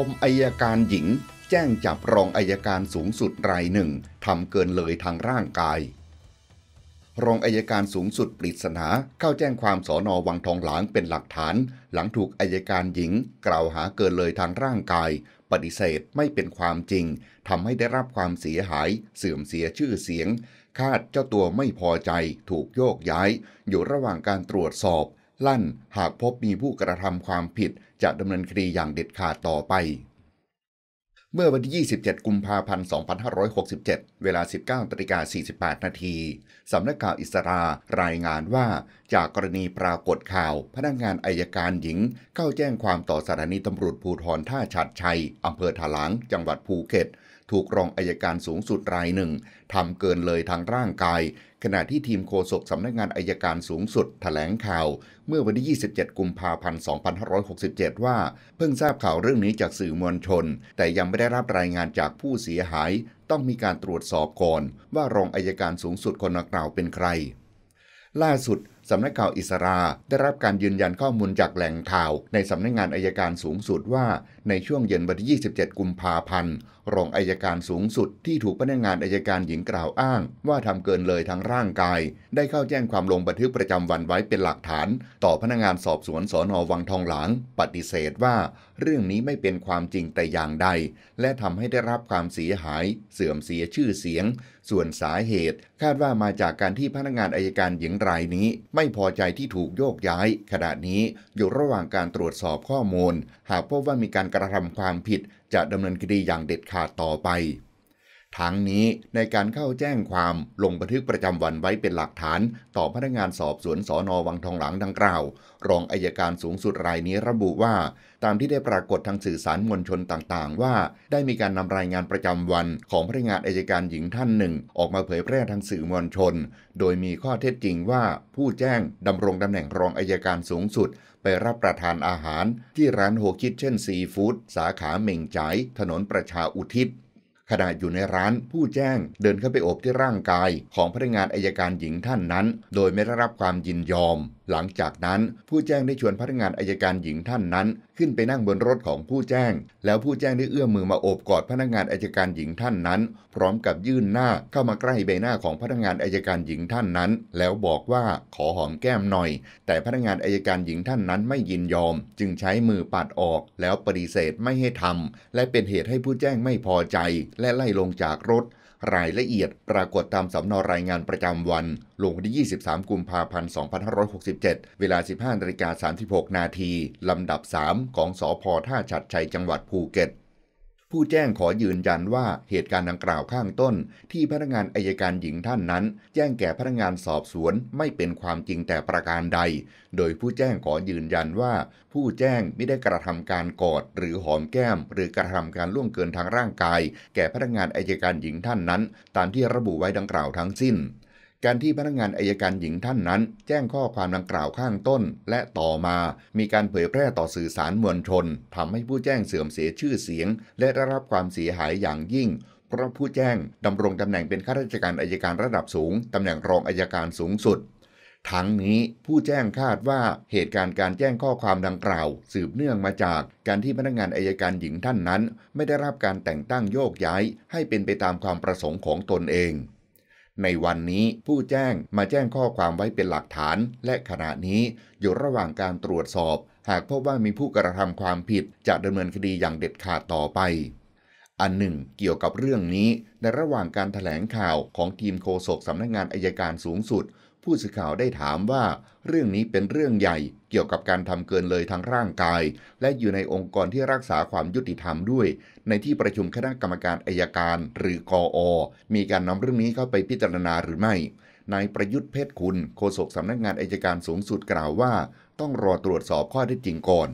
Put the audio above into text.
ปมอายการหญิงแจ้งจับรองอายการสูงสุดรายหนึ่งทำเกินเลยทางร่างกาย รองอายการสูงสุดปริศนา เข้าแจ้งความสอนอวังทองหลางเป็นหลักฐาน หลังถูกอายการหญิงกล่าวหาเกินเลยทางร่างกาย ปฏิเสธไม่เป็นความจริงทำให้ได้รับความเสียหาย เสื่อมเสียชื่อเสียง คาดเจ้าตัวไม่พอใจ ถูกโยกย้าย อยู่ระหว่างการตรวจสอบลั่นหากพบมีผู้กระทำความผิดจะดำเนินคดีอย่างเด็ดขาดต่อไป เมื่อวันที่ 27 กุมภาพันธ์ 2567 เวลา 19นาฬิกา48 นาทีสำนักข่าวอิสรา รายงานว่า จากกรณีปรากฏข่าว พนักงานอายการหญิง เข้าแจ้งความต่อสถานีตำรวจภูธรท่าฉัดชัย อำเภอถลางจังหวัดภูเก็ตถูก รองอายการสูงสุดรายหนึ่ง ทำเกินเลยทางร่างกาย ขณะที่ทีมโฆษกสำนักงานอายการสูงสุดถแถลงข่าว เมื่อวันที่ 27 กุมภาพันธ์ 2567 ว่าเพิ่งทราบข่าวเรื่องนี้จากสื่อมวลชน แต่ยังไม่ได้รับรายงานจากผู้เสียหาย ต้องมีการตรวจสอบก่อนว่ารองอายการสูงสุดคนกล่าวเป็นใคร ล่าสุดสำนักข่าวอิสราได้รับการยืนยันข้อมูลจากแหล่งข่าวในสำนักงานอายการสูงสุดว่า ในช่วงเย็นวันที่27 กุมภาพันธ์รองอายการสูงสุดที่ถูกพนักงานอายการหญิงกล่าวอ้างว่าทำเกินเลยทางร่างกาย ได้เข้าแจ้งความลงบันทึกประจำวันไว้เป็นหลักฐาน ต่อพนักงานสอบสวนสอนอวังทองหลางปฏิเสธว่าเรื่องนี้ไม่เป็นความจริงแต่อย่างใดและทำให้ได้รับความเสียหาย เสื่อมเสียชื่อเสียงส่วนสาเหตุ คาดว่ามาจากการที่พนักงานอายการหญิงรายนี้ ไม่พอใจที่ถูกโยกย้ายขณะนี้อยู่ระหว่างการตรวจสอบข้อมูล หากพบว่ามีการกระทำความผิดจะดำเนินคดีอย่างเด็ดขาดต่อไปทั้งนี้ในการเข้าแจ้งความลงบันทึกประจำวันไว้เป็นหลักฐาน ต่อพนักงานสอบสวนสอนอวังทองหลังดังกล่าวรองอายการสูงสุดรายนี้ระบุว่า ตามที่ได้ปรากฏทางสื่อสารมวลชนต่างๆ ว่า ได้มีการนำรายงานประจำวันของพนักงานอายการหญิงท่านหนึ่ง ออกมาเผยแพร่ทางสื่อมวลชน โดยมีข้อเท็จจริงว่าผู้แจ้งดำรงตำแหน่งรองอายการสูงสุด ไปรับประทานอาหาร ที่ร้านโฮคิดเช่นซีฟู้ดสาขาเม่งจายถนนประชาอุทิศขณะอยู่ในร้านผู้แจ้งเดินเข้าไปโอบที่ร่างกายของพนักงานอายการหญิงท่านนั้นโดยไม่ได้รับความยินยอมหลังจากนั้นผู้แจ้งได้ชวนพนักงานอายการหญิงท่านนั้น ขึ้นไปนั่งบนรถของผู้แจ้ง แล้วผู้แจ้งได้เอื้อมมือมาโอบกอดพนักงานอายการหญิงท่านนั้น พร้อมกับยื่นหน้าเข้ามาใกล้ใบหน้าของพนักงานอายการหญิงท่านนั้น แล้วบอกว่าขอหอมแก้มหน่อย แต่พนักงานอายการหญิงท่านนั้นไม่ยินยอม จึงใช้มือปัดออกแล้วปฏิเสธไม่ให้ทำและเป็นเหตุให้ผู้แจ้งไม่พอใจ และไล่ลงจากรถรายละเอียดปรากฏตามสำนอรายงานประจำวันลงวันที่ 23 กุมภาพันธ์ 2567 เวลา 15นาฬิกา36นาทีลำดับ 3 ของสอพท่าฉัดชัยจังหวัดภูเก็ตผู้แจ้งขอยืนยันว่าเหตุการณ์ดังกล่าวข้างต้นที่พนักงานอายการหญิงท่านนั้น แจ้งแก่พนักงานสอบสวนไม่เป็นความจริงแต่ประการใด โดยผู้แจ้งขอยืนยันว่า ผู้แจ้งไม่ได้กระทำการกอดหรือหอมแก้ม หรือกระทำการล่วงเกินทางร่างกาย แก่พนักงานอายการหญิงท่านนั้น ตามที่ระบุไว้ดังกล่าวทั้งสิ้นการที่พนักงานอายการหญิงท่านนั้นแจ้งข้อความดังกล่าวข้างต้นและต่อมามีการเผยแพร่ต่อสื่อสารมวลชนทำให้ผู้แจ้งเสื่อมเสียชื่อเสียงและได้รับความเสียหายอย่างยิ่ง เพราะผู้แจ้งดำรงตำแหน่งเป็นข้าราชการอายการระดับสูง ตำแหน่งรองอายการสูงสุด ทั้งนี้ผู้แจ้งคาดว่าเหตุการณ์การแจ้งข้อความดังกล่าวสืบเนื่องมาจาก การที่พนักงานอายการหญิงท่านนั้นไม่ได้รับการแต่งตั้งโยกย้ายให้เป็นไปตามความประสงค์ของตนเองในวันนี้ผู้แจ้งมาแจ้งข้อความไว้เป็นหลักฐาน และขณะนี้อยู่ระหว่างการตรวจสอบ หากพบว่ามีผู้กระทำความผิดจะดำเนินคดีอย่างเด็ดขาดต่อไปอันหนึ่งเกี่ยวกับเรื่องนี้ในระหว่างการถแถลงข่าวของทีมโฆษกสำนักงงานอายการสูงสุด ผู้สื่อข่าวได้ถามว่า เรื่องนี้เป็นเรื่องใหญ่ เกี่ยวกับการทำเกินเลยทางร่างกาย และอยู่ในองค์กรที่รักษาความยุติธรรมด้วย ในที่ประชุมคณะกรรมการอายการหรือกออมีการนำเรื่องนี้เข้าไปพิจารณาหรือไม่นายประยุทธ์เพชรคุณโฆษกสำนักงานอายการสูงสุดกล่าวว่า ต้องรอตรวจสอบข้อเท็จจริงก่อน